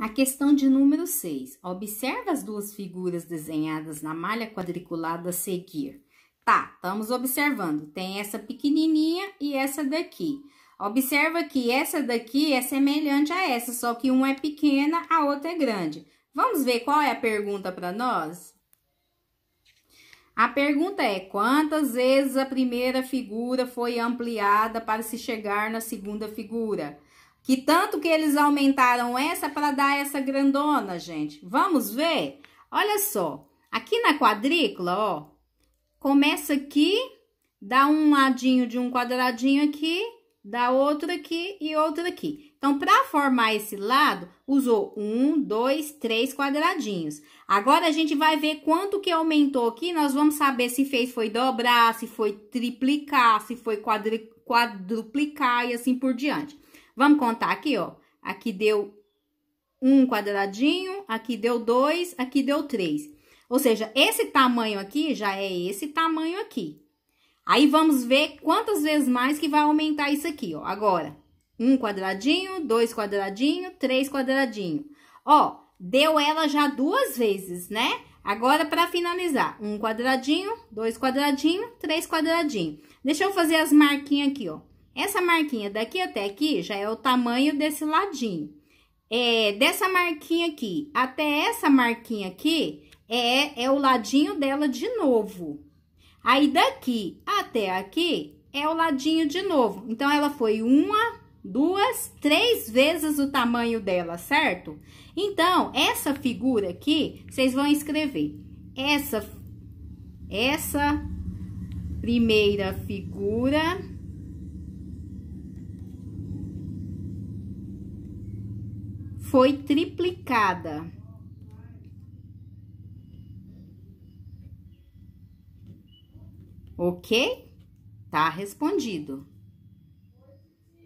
A questão de número 6. Observa as duas figuras desenhadas na malha quadriculada a seguir. Tá, estamos observando. Tem essa pequenininha e essa daqui. Observa que essa daqui é semelhante a essa, só que uma é pequena, a outra é grande. Vamos ver qual é a pergunta para nós? A pergunta é: quantas vezes a primeira figura foi ampliada para se chegar na segunda figura? Que tanto que eles aumentaram essa para dar essa grandona, gente. Vamos ver? Olha só, aqui na quadrícula, ó, começa aqui, dá um ladinho de um quadradinho aqui, dá outro aqui e outro aqui. Então, para formar esse lado, usou um, dois, três quadradinhos. Agora, a gente vai ver quanto que aumentou aqui. Nós vamos saber se fez foi dobrar, se foi triplicar, se foi quadri quadruplicar e assim por diante. Vamos contar aqui, ó. Aqui deu um quadradinho, aqui deu dois, aqui deu três. Ou seja, esse tamanho aqui já é esse tamanho aqui. Aí, vamos ver quantas vezes mais que vai aumentar isso aqui, ó. Agora, um quadradinho, dois quadradinho, três quadradinho. Ó, deu ela já duas vezes, né? Agora, para finalizar, um quadradinho, dois quadradinho, três quadradinho. Deixa eu fazer as marquinhas aqui, ó. Essa marquinha daqui até aqui já é o tamanho desse ladinho. É, dessa marquinha aqui até essa marquinha aqui é, é o ladinho dela de novo. Aí daqui até aqui é o ladinho de novo. Então, ela foi uma, duas, três vezes o tamanho dela, certo? Então, essa figura aqui, vocês vão escrever. Essa, essa primeira figura foi triplicada. Ok? Tá respondido.